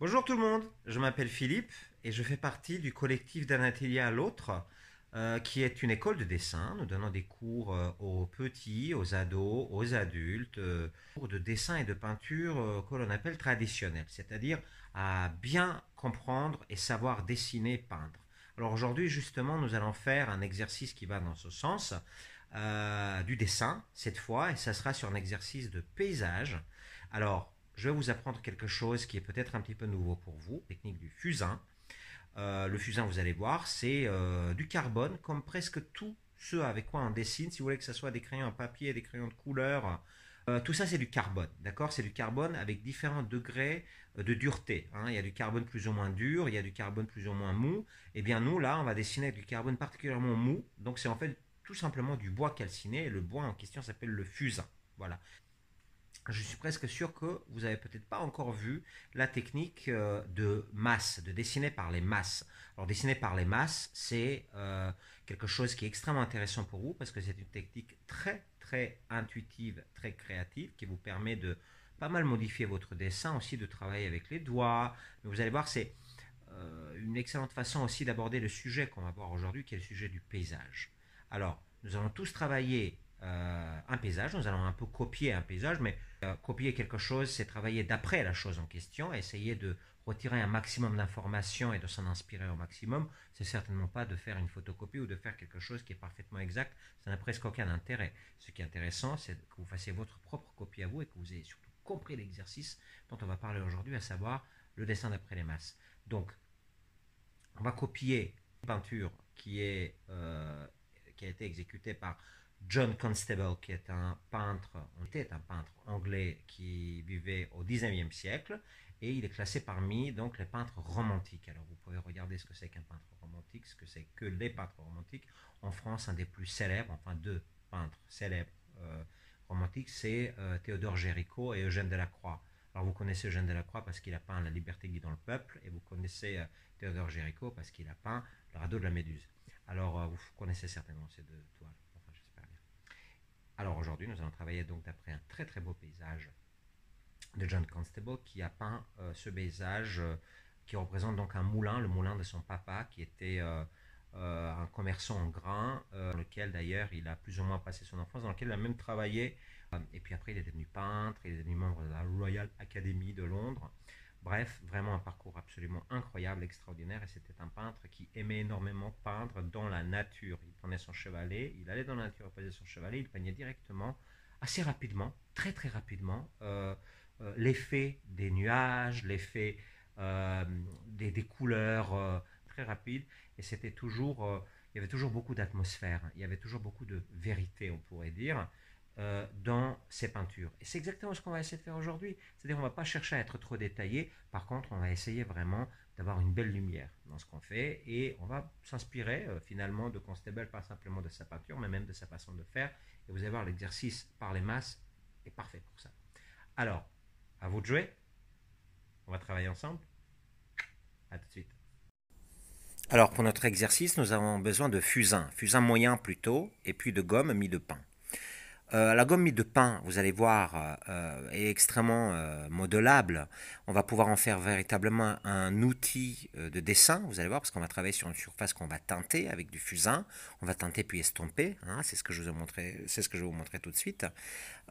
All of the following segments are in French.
Bonjour tout le monde, je m'appelle Philippe et je fais partie du collectif d'un atelier à l'autre, euh, qui est une école de dessin. Nous donnons des cours euh, aux petits, aux ados, aux adultes, euh, cours de dessin et de peinture que l'on appelle traditionnel, c'est-à-dire à bien comprendre et savoir dessiner peindre. Alors aujourd'hui justement nous allons faire un exercice qui va dans ce sens, du dessin cette fois, et ça sera sur un exercice de paysage. Alors je vais vous apprendre quelque chose qui est peut-être un petit peu nouveau pour vous, technique du fusain. Euh, le fusain, vous allez voir, c'est euh, du carbone, comme presque tout ce avec quoi on dessine. Si vous voulez que ce soit des crayons à papier, des crayons de couleur, euh, tout ça c'est du carbone, d'accord C'est du carbone avec différents degrés de dureté. Hein. il y a du carbone plus ou moins dur, il y a du carbone plus ou moins mou. Et eh bien nous, là, on va dessiner avec du carbone particulièrement mou. Donc c'est en fait tout simplement du bois calciné. le bois en question s'appelle le fusain. Voilà je suis presque sûr que vous avez peut-être pas encore vu la technique euh, de masse, de dessiner par les masses. Alors dessiner par les masses, c'est euh, quelque chose qui est extrêmement intéressant pour vous parce que c'est une technique très très intuitive, très créative qui vous permet de pas mal modifier votre dessin, aussi de travailler avec les doigts. Mais vous allez voir, c'est euh, une excellente façon aussi d'aborder le sujet qu'on va voir aujourd'hui qui est le sujet du paysage. Alors, nous allons tous travailler euh, un paysage, nous allons un peu copier un paysage, mais euh, copier quelque chose, c'est travailler d'après la chose en question, essayer de retirer un maximum d'informations et de s'en inspirer au maximum. C'est certainement pas de faire une photocopie ou de faire quelque chose qui est parfaitement exact, ça n'a presque aucun intérêt. Ce qui est intéressant, c'est que vous fassiez votre propre copie à vous et que vous ayez surtout compris l'exercice dont on va parler aujourd'hui, à savoir le dessin d'après les masses. Donc, on va copier une peinture qui, est, euh, qui a été exécutée par John Constable, qui est un peintre, était un peintre anglais qui vivait au 19e siècle, et il est classé parmi donc les peintres romantiques. Alors vous pouvez regarder ce que c'est qu'un peintre romantique, ce que c'est que les peintres romantiques. En France, un des plus célèbres, enfin deux peintres célèbres euh, romantiques, c'est euh, Théodore Géricault et Eugène Delacroix. Alors vous connaissez Eugène Delacroix parce qu'il a peint La liberté dans le peuple, et vous connaissez euh, Théodore Géricault parce qu'il a peint Le radeau de la Méduse. Alors vous connaissez certainement ces deux toiles. Alors aujourd'hui, nous allons travailler donc d'après un très très beau paysage de John Constable qui a peint euh, ce paysage euh, qui représente donc un moulin, le moulin de son papa qui était euh, un commerçant en grains, dans lequel d'ailleurs il a plus ou moins passé son enfance, dans lequel il a même travaillé. et puis après, il est devenu peintre, il est devenu membre de la Royal Academy de Londres. Bref, vraiment un parcours absolument incroyable, extraordinaire. Et c'était un peintre qui aimait énormément peindre dans la nature. Il prenait son chevalet, il allait dans la nature, il posait son chevalet, il peignait directement, assez rapidement, très très rapidement, euh, euh, l'effet des nuages, l'effet euh, des, des, couleurs très rapides. Et c'était toujours, il y avait toujours beaucoup d'atmosphère, hein. il y avait toujours beaucoup de vérité, on pourrait dire. Euh, dans ses peintures. Et c'est exactement ce qu'on va essayer de faire aujourd'hui. C'est-à-dire on ne va pas chercher à être trop détaillé, par contre on va essayer vraiment d'avoir une belle lumière dans ce qu'on fait et on va s'inspirer euh, finalement de Constable pas simplement de sa peinture, mais même de sa façon de faire. Et vous allez voir, l'exercice par les masses est parfait pour ça. Alors, à vous de jouer. On va travailler ensemble. À tout de suite. Alors pour notre exercice, nous avons besoin de fusain, fusain moyen plutôt, et puis de gomme mis de pain. Euh, la gomme de pain, vous allez voir, euh, euh, est extrêmement modelable. On va pouvoir en faire véritablement un outil de dessin, vous allez voir, parce qu'on va travailler sur une surface qu'on va teinter avec du fusain. On va teinter puis estomper, hein, c'est ce c'est ce que je vais vous montrer tout de suite.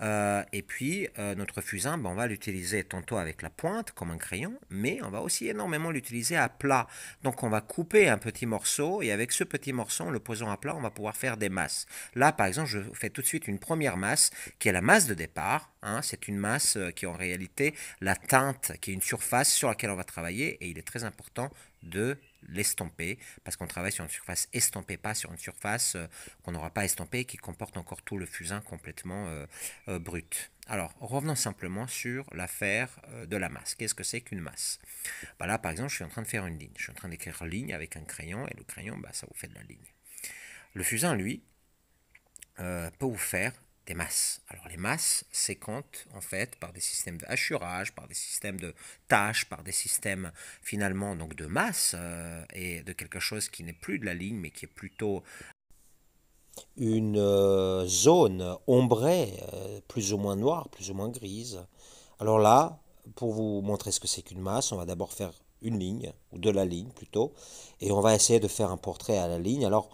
Euh, et puis, euh, notre fusain, ben, on va l'utiliser tantôt avec la pointe, comme un crayon, mais on va aussi énormément l'utiliser à plat. Donc, on va couper un petit morceau, et avec ce petit morceau, en le posant à plat, on va pouvoir faire des masses. Là, par exemple, je fais tout de suite une première masse, qui est la masse de départ. Hein. c'est une masse euh, qui est en réalité la teinte, qui est une surface sur laquelle on va travailler, et il est très important de l'estomper, parce qu'on travaille sur une surface estompée, pas sur une surface euh, qu'on n'aura pas estompée, qui comporte encore tout le fusain complètement euh, euh, brut. Alors, revenons simplement sur l'affaire de la masse. Qu'est-ce que c'est qu'une masse bah Là, par exemple, je suis en train de faire une ligne. Je suis en train d'écrire ligne avec un crayon, et le crayon, bah, ça vous fait de la ligne. Le fusain, lui, peut vous faire masses. Alors les masses quand en fait par des systèmes de hachurage, par des systèmes de tâches, par des systèmes finalement donc de masse euh, et de quelque chose qui n'est plus de la ligne mais qui est plutôt une euh, zone ombrée, euh, plus ou moins noire, plus ou moins grise. Alors là, pour vous montrer ce que c'est qu'une masse, on va d'abord faire une ligne, ou de la ligne plutôt, et on va essayer de faire un portrait à la ligne. Alors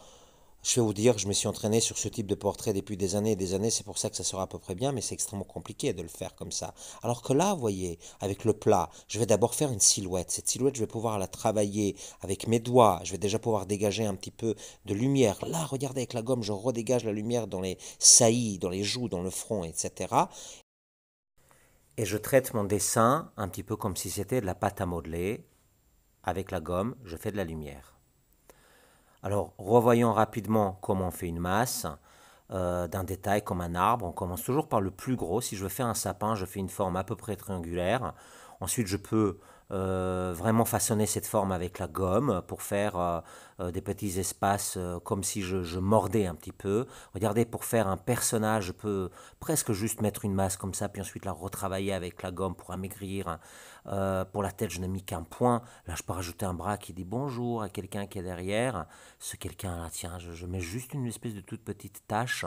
je vais vous dire, je me suis entraîné sur ce type de portrait depuis des années et des années, c'est pour ça que ça sera à peu près bien, mais c'est extrêmement compliqué de le faire comme ça. Alors que là, vous voyez, avec le plat, je vais d'abord faire une silhouette. Cette silhouette, je vais pouvoir la travailler avec mes doigts, je vais déjà pouvoir dégager un petit peu de lumière. Là, regardez, avec la gomme, je redégage la lumière dans les saillies, dans les joues, dans le front, etc. Et je traite mon dessin un petit peu comme si c'était de la pâte à modeler. Avec la gomme, je fais de la lumière. Alors, revoyons rapidement comment on fait une masse. Euh, d'un détail comme un arbre. On commence toujours par le plus gros. Si je veux faire un sapin, je fais une forme à peu près triangulaire. Ensuite, je peux euh, vraiment façonner cette forme avec la gomme pour faire euh, euh, des petits espaces comme si je, mordais un petit peu. Regardez, pour faire un personnage, je peux presque juste mettre une masse comme ça, puis ensuite la retravailler avec la gomme pour amaigrir. Hein. pour la tête, je n'ai mis qu'un point. Là, je peux rajouter un bras qui dit bonjour à quelqu'un qui est derrière. Ce quelqu'un, là, tiens, je, mets juste une espèce de toute petite tache.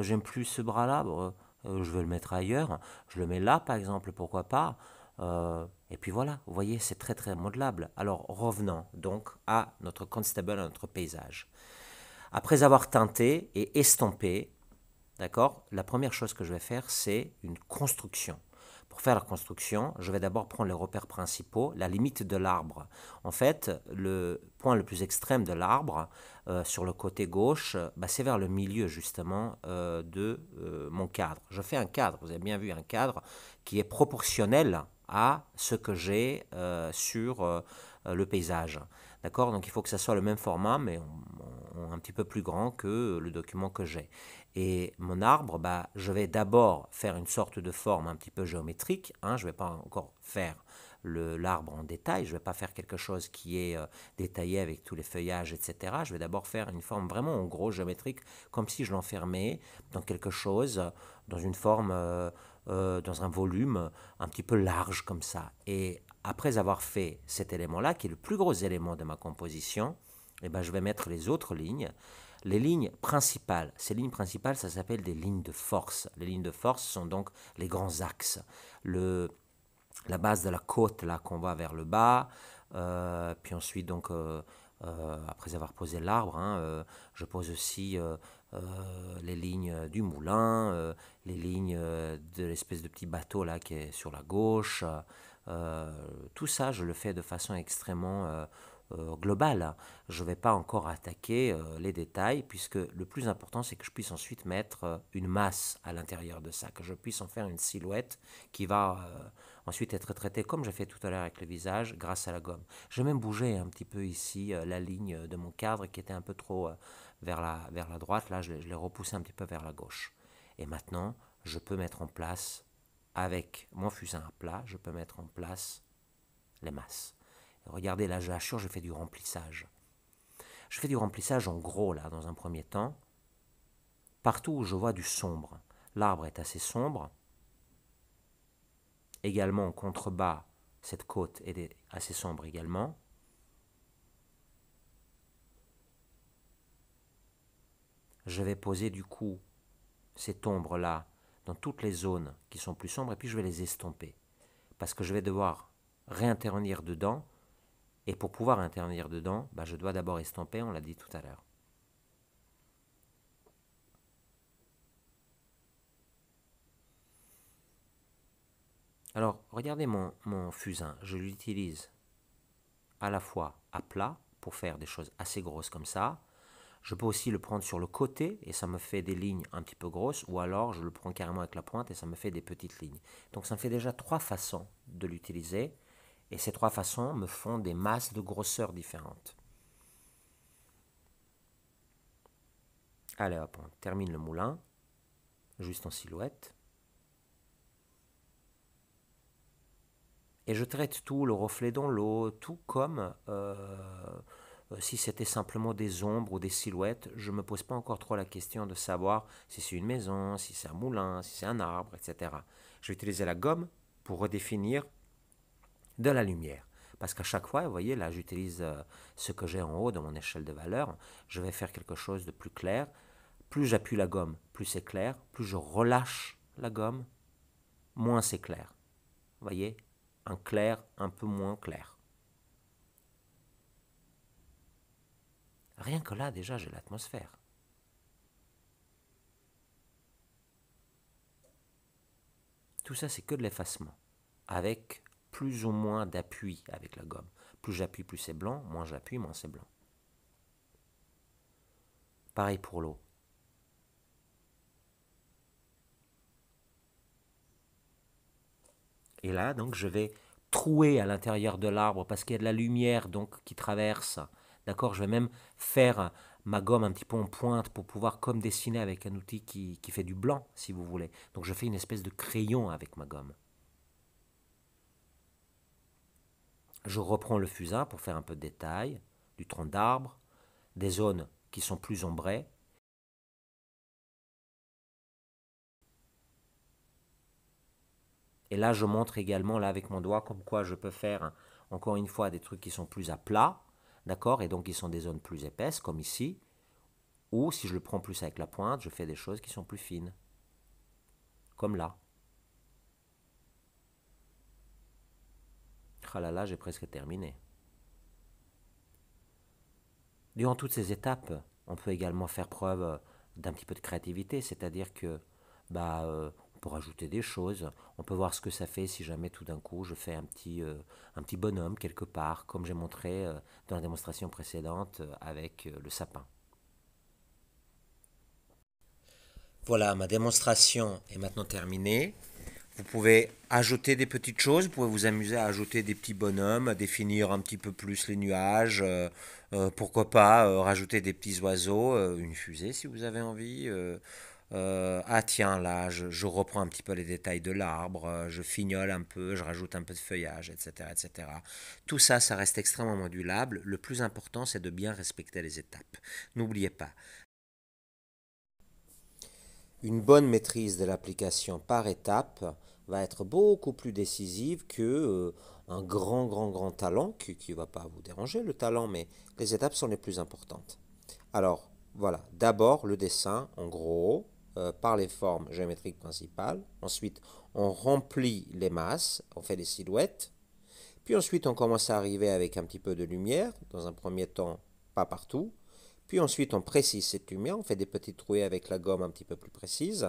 J'aime plus ce bras-là. je veux le mettre ailleurs. Je le mets là, par exemple, pourquoi pas. Euh, et puis voilà, vous voyez, c'est très très modelable. Alors revenons donc à notre constable, à notre paysage. Après avoir teinté et estompé, d'accord, la première chose que je vais faire, c'est une construction. Pour faire la construction, je vais d'abord prendre les repères principaux, la limite de l'arbre. En fait, le point le plus extrême de l'arbre, euh, sur le côté gauche, bah, c'est vers le milieu justement euh, de mon cadre. Je fais un cadre, vous avez bien vu un cadre qui est proportionnel à ce que j'ai euh, sur euh, le paysage. D'accord Donc il faut que ça soit le même format, mais un petit peu plus grand que le document que j'ai. Et mon arbre, bah, je vais d'abord faire une sorte de forme un petit peu géométrique. Hein. je ne vais pas encore faire l'arbre en détail. Je ne vais pas faire quelque chose qui est euh, détaillé avec tous les feuillages, etc. Je vais d'abord faire une forme vraiment en gros géométrique, comme si je l'enfermais dans quelque chose, dans une forme... Euh, dans un volume un petit peu large comme ça. Et après avoir fait cet élément-là, qui est le plus gros élément de ma composition, eh ben, je vais mettre les autres lignes. Les lignes principales, ces lignes principales, ça s'appelle des lignes de force. Les lignes de force sont donc les grands axes. Le, la base de la côte, là, qu'on va vers le bas, euh, puis ensuite, donc, euh, après avoir posé l'arbre, hein, je pose aussi euh, les lignes euh, du moulin, euh, les lignes de l'espèce de petit bateau là qui est sur la gauche. tout ça, je le fais de façon extrêmement globale. Je ne vais pas encore attaquer les détails, puisque le plus important, c'est que je puisse ensuite mettre une masse à l'intérieur de ça, que je puisse en faire une silhouette qui va ensuite être traitée, comme j'ai fait tout à l'heure avec le visage, grâce à la gomme. J'ai même bougé un petit peu ici la ligne de mon cadre qui était un peu trop vers la, droite, là je, je l'ai repoussé un petit peu vers la gauche. Et maintenant, je peux mettre en place, avec mon fusain à plat, je peux mettre en place les masses. regardez, là je je fais du remplissage. Je fais du remplissage en gros, là, dans un premier temps, partout où je vois du sombre. L'arbre est assez sombre. Également, en contrebas, cette côte est assez sombre également. je vais poser du coup cette ombre-là dans toutes les zones qui sont plus sombres et puis je vais les estomper. Parce que je vais devoir réintervenir dedans. Et pour pouvoir intervenir dedans, bah, je dois d'abord estomper, on l'a dit tout à l'heure. Alors, regardez mon fusain. Je l'utilise à la fois à plat pour faire des choses assez grosses comme ça, je peux aussi le prendre sur le côté et ça me fait des lignes un petit peu grosses, ou alors je le prends carrément avec la pointe et ça me fait des petites lignes. Donc ça me fait déjà trois façons de l'utiliser, et ces trois façons me font des masses de grosseur différentes. Allez hop, on termine le moulin, juste en silhouette. Et je traite tout, le reflet dans l'eau, tout comme... Euh, euh, si c'était simplement des ombres ou des silhouettes, je ne me pose pas encore trop la question de savoir si c'est une maison, si c'est un moulin, si c'est un arbre, etc. Je vais utiliser la gomme pour redéfinir de la lumière. Parce qu'à chaque fois, vous voyez, là, j'utilise euh, ce que j'ai en haut dans mon échelle de valeur. Je vais faire quelque chose de plus clair. Plus j'appuie la gomme, plus c'est clair. Plus je relâche la gomme, moins c'est clair. Vous voyez Un clair un peu moins clair. Rien que là, déjà, j'ai l'atmosphère. Tout ça, c'est que de l'effacement, avec plus ou moins d'appui avec la gomme. Plus j'appuie, plus c'est blanc, moins j'appuie, moins c'est blanc. Pareil pour l'eau. Et là, donc, je vais trouer à l'intérieur de l'arbre parce qu'il y a de la lumière donc qui traverse D'accord Je vais même faire ma gomme un petit peu en pointe pour pouvoir comme dessiner avec un outil qui, fait du blanc, si vous voulez. Donc je fais une espèce de crayon avec ma gomme. Je reprends le fusain pour faire un peu de détail, du tronc d'arbre, des zones qui sont plus ombrées. Et là, je montre également, là, avec mon doigt, comme quoi je peux faire, encore une fois, des trucs qui sont plus à plat. D'accord Et donc, ils sont des zones plus épaisses, comme ici. Ou si je le prends plus avec la pointe, je fais des choses qui sont plus fines. Comme là. Ah là là, j'ai presque terminé. Durant toutes ces étapes, on peut également faire preuve d'un petit peu de créativité, c'est-à-dire que bah, euh, pour rajouter des choses. On peut voir ce que ça fait si jamais tout d'un coup je fais un petit, euh, un petit bonhomme quelque part, comme j'ai montré euh, dans la démonstration précédente euh, avec le sapin. Voilà, ma démonstration est maintenant terminée. Vous pouvez ajouter des petites choses, vous pouvez vous amuser à ajouter des petits bonhommes, à définir un petit peu plus les nuages, pourquoi pas rajouter des petits oiseaux, une fusée si vous avez envie. Euh, ah tiens, là, je, reprends un petit peu les détails de l'arbre, euh, je fignole un peu, je rajoute un peu de feuillage, etc., etc. Tout ça, ça reste extrêmement modulable. Le plus important, c'est de bien respecter les étapes. N'oubliez pas. Une bonne maîtrise de l'application par étape va être beaucoup plus décisive que euh, un grand, grand, grand talent qui ne va pas vous déranger, le talent, mais les étapes sont les plus importantes. Alors, voilà, d'abord le dessin en gros, euh, par les formes géométriques principales. Ensuite, on remplit les masses, on fait des silhouettes. Puis ensuite, on commence à arriver avec un petit peu de lumière, dans un premier temps, pas partout. Puis ensuite, on précise cette lumière, on fait des petites trouées avec la gomme un petit peu plus précise.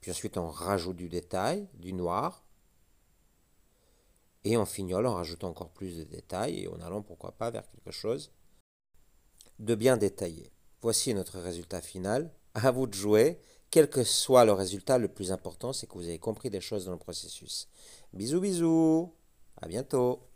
Puis ensuite, on rajoute du détail, du noir. Et on fignole en rajoutant encore plus de détails et en allant, pourquoi pas, vers quelque chose de bien détaillé. Voici notre résultat final à vous de jouer. Quel que soit le résultat, le plus important, c'est que vous avez compris des choses dans le processus. Bisous, bisous. À bientôt.